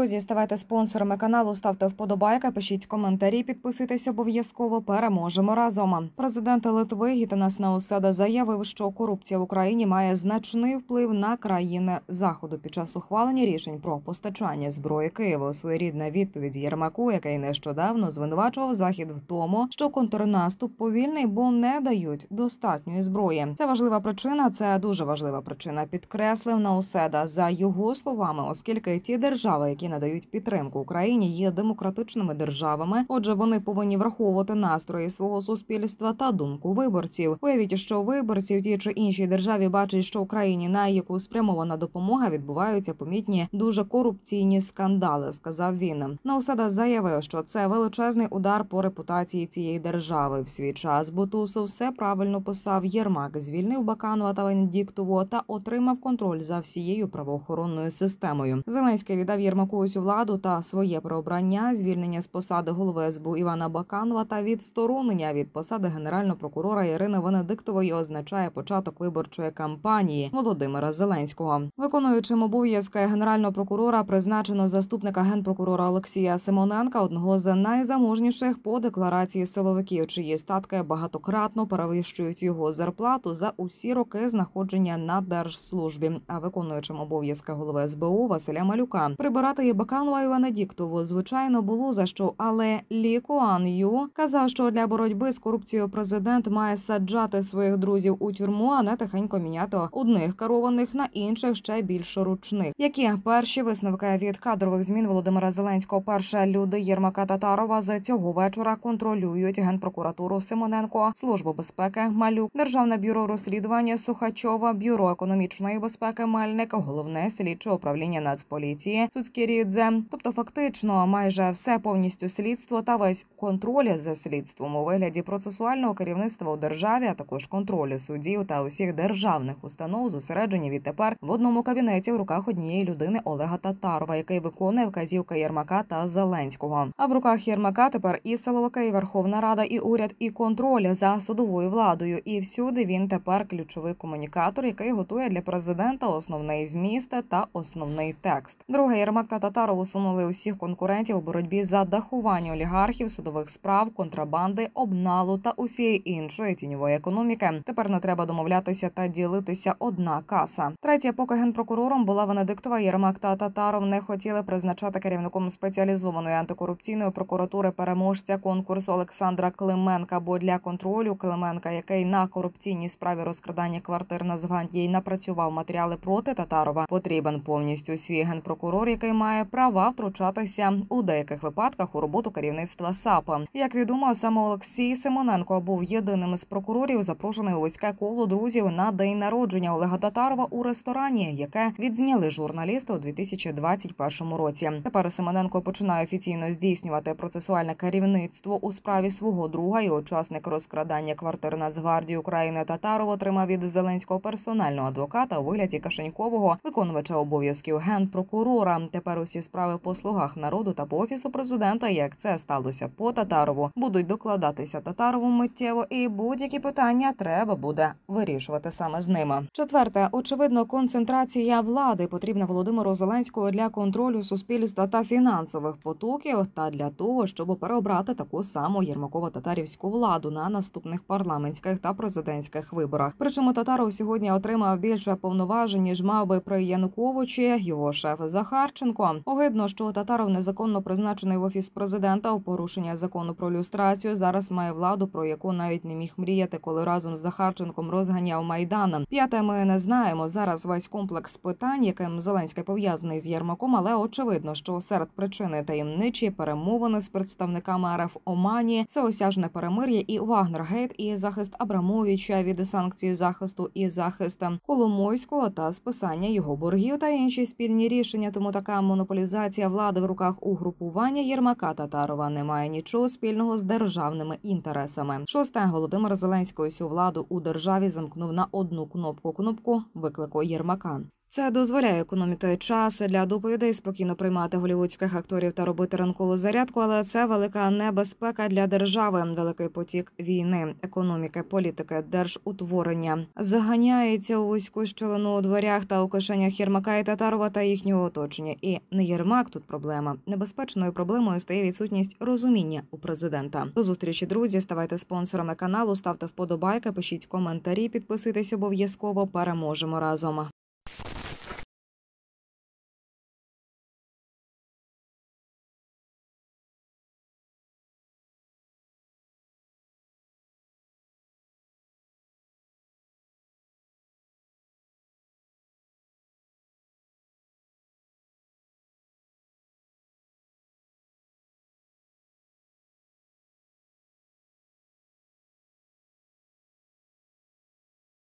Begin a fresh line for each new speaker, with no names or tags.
Друзі, ставайте спонсорами каналу, ставте вподобайка, пишіть коментарі, підписуйтесь обов'язково. Переможемо разом. Президент Литви Гітанас Науседа заявив, що корупція в Україні має значний вплив на країни заходу під час ухвалення рішень про постачання зброї Києва. своєрідна відповідь Єрмаку, який нещодавно звинувачував захід в тому, що контрнаступ повільний, бо не дають достатньої зброї. Це важлива причина. Це дуже важлива причина. Підкреслив Науседа за його словами, оскільки ті держави, які надають підтримку Україні, є демократичними державами. Отже, вони повинні враховувати настрої свого суспільства та думку виборців. Уявіть, що виборці в тій чи іншій державі бачать, що в країні на яку спрямована допомога відбуваються помітні дуже корупційні скандали. Сказав він. Науседа заявив, що це величезний удар по репутації цієї держави. В свій час бутусу все правильно писав. Єрмак звільнив Баканова та Венедіктову та отримав контроль за всією правоохоронною системою. Зеленський віддав Єрмаку когось владу та своє прообрання, звільнення з посади голови СБУ Івана Баканова та відсторонення від посади генерального прокурора Ірини Венедиктової означає початок виборчої кампанії Володимира Зеленського, виконуючим обов'язки генерального прокурора призначено заступника генпрокурора Олексія Симоненка, одного з найзаможніших по декларації силовиків, чиї статки багатократно перевищують його зарплату за усі роки знаходження на держслужбі. А виконуючим обов'язки голови СБУ Василя Малюка прибирати і Баканова і Венедіктову, звичайно, було за що, але Лі Куан Ю казав, що для боротьби з корупцією президент має саджати своїх друзів у тюрму, а не тихенько міняти одних керованих на інших ще більш ручних. Які перші висновки від кадрових змін Володимира Зеленського, перша люди Єрмака Татарова з цього вечора контролюють генпрокуратуру Симоненко, службу безпеки Малюк, державне бюро розслідування Сухачова, бюро економічної безпеки Мельник, головне слідче управління Нацполіції, Суцькірі. Куцідзе. Тобто, фактично, майже все повністю слідство та весь контроль за слідством у вигляді процесуального керівництва у державі, а також контролю судів та усіх державних установ зосереджені відтепер в одному кабінеті в руках однієї людини Олега Татарова, який виконує вказівка Єрмака та Зеленського. А в руках Єрмака тепер і силовики, і Верховна Рада, і уряд, і контроль за судовою владою. І всюди він тепер ключовий комунікатор, який готує для президента основний зміст та основний текст. Друге Єрмак та Катаров усунули усіх конкурентів у боротьбі за дахування олігархів, судових справ, контрабанди, обналу та усієї іншої тіньової економіки. Тепер не треба домовлятися та ділитися одна каса. Третє, поки генпрокурором була Венедиктова Єрмак та Татаров не хотіли призначати керівником спеціалізованої антикорупційної прокуратури переможця конкурсу Олександра Клименка. Бо для контролю Клименка, який на корупційній справі розкрадання квартир на Згандії напрацював матеріали проти Татарова, потрібен повністю свій генпрокурор, який має має права втручатися у деяких випадках у роботу керівництва САПа. Як відомо, саме Олексій Симоненко був єдиним з прокурорів, запрошений у вузьке коло друзів на день народження Олега Татарова у ресторані, яке відзняли журналісти у 2021 році. Тепер Симоненко починає офіційно здійснювати процесуальне керівництво у справі свого друга і учасник розкрадання квартир Нацгвардії України Татарова отримав від Зеленського персонального адвоката у вигляді Кашенькового виконувача обов'язків генпрокурора. Тепер у статусі справи по слугах народу та по офісу президента, як це сталося по татарову, будуть докладатися татарову миттєво, і будь-які питання треба буде вирішувати саме з ними. Четверте, очевидно, концентрація влади потрібна Володимиру Зеленського для контролю суспільства та фінансових потоків, та для того, щоб переобрати таку саму Єрмаково-татарівську владу на наступних парламентських та президентських виборах. Причому татаров сьогодні отримав більше повноважень ніж мав би при Януковичі його шеф Захарченко. Огидно, що татаров незаконно призначений в офіс президента у порушення закону про люстрацію. Зараз має владу, про яку навіть не міг мріяти, коли разом з Захарченком розганяв майдан. П'яте ми не знаємо. Зараз весь комплекс питань, яким Зеленський пов'язаний з Єрмаком, але очевидно, що серед причини таємничі перемовини з представниками РФ Омані, всеосяжне перемир'я і Вагнергейт, і захист Абрамовича від санкцій захисту і захист Коломойського та списання його боргів та інші спільні рішення. Тому така монолог монополізація влади в руках угрупування Єрмака Татарова не має нічого спільного з державними інтересами. Шосте Володимир Зеленський усю владу у державі замкнув на одну кнопку кнопку виклику Єрмака. Це дозволяє економити час для доповідей, спокійно приймати голівудських акторів та робити ранкову зарядку, але це велика небезпека для держави. Великий потік війни, економіки, політики, держутворення заганяється у вузьку щелину у дверях та у кишенях Єрмака і Татарова та їхнього оточення. І не Єрмак тут проблема. Небезпечною проблемою стає відсутність розуміння у президента. До зустрічі друзі ставайте спонсорами каналу, ставте вподобайки, пишіть коментарі, підписуйтесь обов'язково. Переможемо разом.